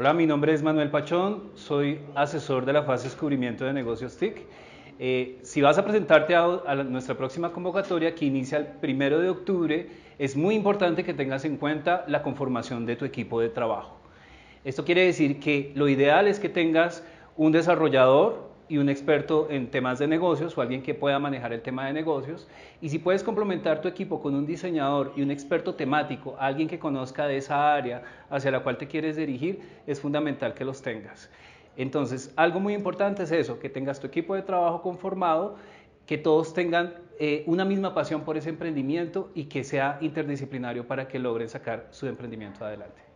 Hola, mi nombre es Manuel Pachón, soy asesor de la fase descubrimiento de negocios TIC. Eh, si vas a presentarte a, nuestra próxima convocatoria que inicia el primero de octubre, es muy importante que tengas en cuenta la conformación de tu equipo de trabajo. Esto quiere decir que lo ideal es que tengas un desarrollador, y un experto en temas de negocios o alguien que pueda manejar el tema de negocios. Y si puedes complementar tu equipo con un diseñador y un experto temático, alguien que conozca de esa área hacia la cual te quieres dirigir, es fundamental que los tengas. Entonces, algo muy importante es eso, que tengas tu equipo de trabajo conformado, que todos tengan eh, una misma pasión por ese emprendimiento y que sea interdisciplinario para que logren sacar su emprendimiento adelante.